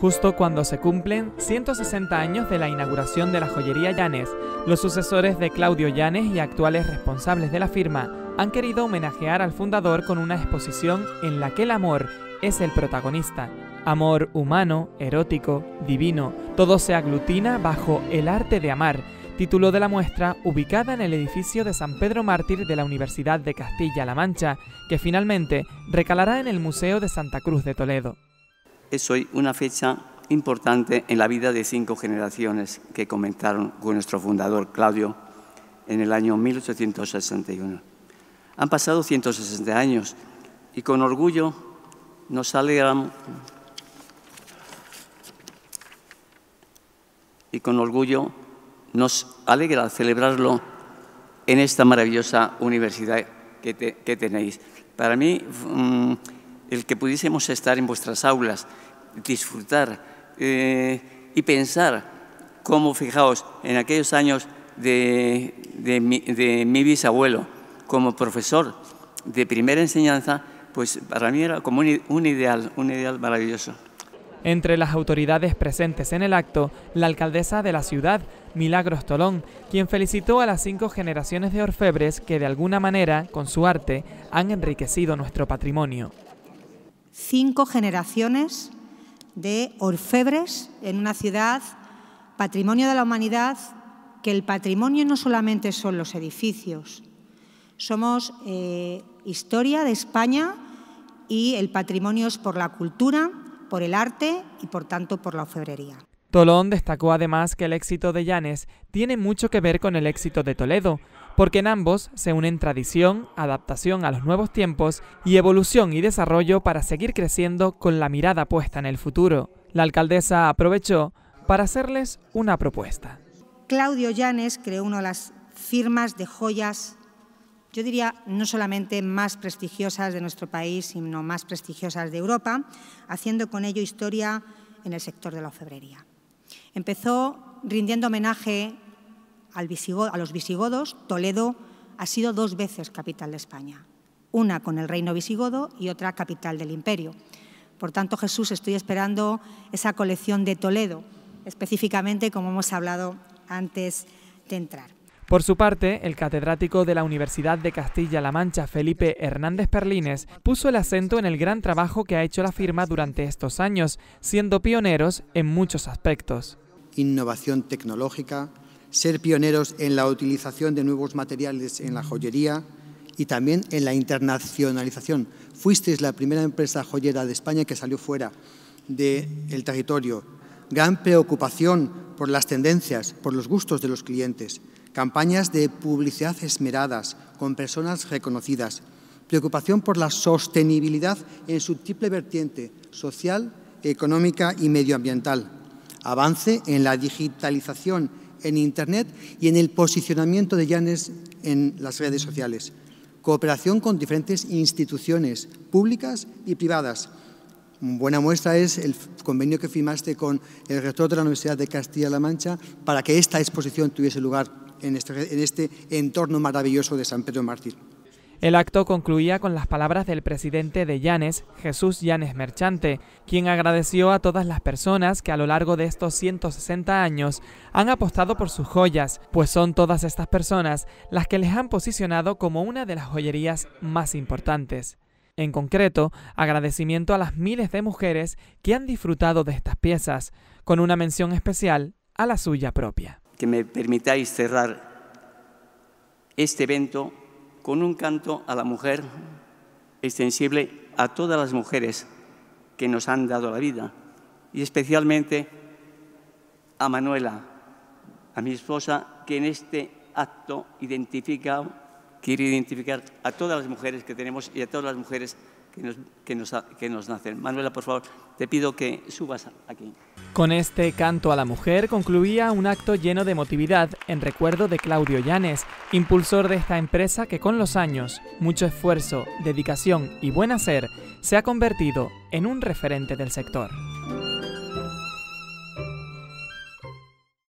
justo cuando se cumplen 160 años de la inauguración de la joyería Llanes. Los sucesores de Claudio Llanes y actuales responsables de la firma han querido homenajear al fundador con una exposición en la que el amor es el protagonista. Amor humano, erótico, divino, todo se aglutina bajo el arte de amar, título de la muestra ubicada en el edificio de San Pedro Mártir de la Universidad de Castilla-La Mancha, que finalmente recalará en el Museo de Santa Cruz de Toledo es hoy una fecha importante en la vida de cinco generaciones que comenzaron con nuestro fundador Claudio en el año 1861. Han pasado 160 años y con orgullo nos alegramos y con orgullo nos alegra celebrarlo en esta maravillosa universidad que, tenéis. Para mí mm, el que pudiésemos estar en vuestras aulas, disfrutar eh, y pensar cómo, fijaos, en aquellos años de, mi, bisabuelo como profesor de primera enseñanza, pues para mí era como un, un, ideal, un ideal maravilloso. Entre las autoridades presentes en el acto, la alcaldesa de la ciudad, Milagros Tolón, quien felicitó a las cinco generaciones de orfebres que de alguna manera, con su arte, han enriquecido nuestro patrimonio cinco generaciones de orfebres en una ciudad patrimonio de la humanidad, que el patrimonio no solamente son los edificios, somos eh, historia de España y el patrimonio es por la cultura, por el arte y por tanto por la orfebrería. Tolón destacó además que el éxito de Llanes tiene mucho que ver con el éxito de Toledo, porque en ambos se unen tradición, adaptación a los nuevos tiempos y evolución y desarrollo para seguir creciendo con la mirada puesta en el futuro. La alcaldesa aprovechó para hacerles una propuesta. Claudio Llanes creó una de las firmas de joyas, yo diría no solamente más prestigiosas de nuestro país, sino más prestigiosas de Europa, haciendo con ello historia en el sector de la orfebrería. Empezó rindiendo homenaje al a los visigodos, Toledo ha sido dos veces capital de España, una con el reino visigodo y otra capital del imperio. Por tanto, Jesús, estoy esperando esa colección de Toledo, específicamente como hemos hablado antes de entrar. Por su parte, el catedrático de la Universidad de Castilla-La Mancha, Felipe Hernández Perlines, puso el acento en el gran trabajo que ha hecho la firma durante estos años, siendo pioneros en muchos aspectos. Innovación tecnológica, ser pioneros en la utilización de nuevos materiales en la joyería y también en la internacionalización. Fuisteis la primera empresa joyera de España que salió fuera del territorio. Gran preocupación por las tendencias, por los gustos de los clientes. Campañas de publicidad esmeradas con personas reconocidas. Preocupación por la sostenibilidad en su triple vertiente social, económica y medioambiental. Avance en la digitalización en Internet y en el posicionamiento de Llanes en las redes sociales. Cooperación con diferentes instituciones públicas y privadas. Buena muestra es el convenio que firmaste con el rector de la Universidad de Castilla-La Mancha para que esta exposición tuviese lugar en este, este entorno maravilloso de San Pedro Mártir. El acto concluía con las palabras del presidente de Llanes, Jesús Llanes Merchante, quien agradeció a todas las personas que a lo largo de estos 160 años han apostado por sus joyas, pues son todas estas personas las que les han posicionado como una de las joyerías más importantes. En concreto, agradecimiento a las miles de mujeres que han disfrutado de estas piezas, con una mención especial a la suya propia. Que me permitáis cerrar este evento con un canto a la mujer extensible a todas las mujeres que nos han dado la vida y especialmente a Manuela, a mi esposa, que en este acto identifica, quiere identificar a todas las mujeres que tenemos y a todas las mujeres que nos, que nos nacen. Manuela, por favor, te pido que subas aquí. Con este canto a la mujer concluía un acto lleno de emotividad en recuerdo de Claudio Llanes, impulsor de esta empresa que con los años, mucho esfuerzo, dedicación y buen hacer, se ha convertido en un referente del sector.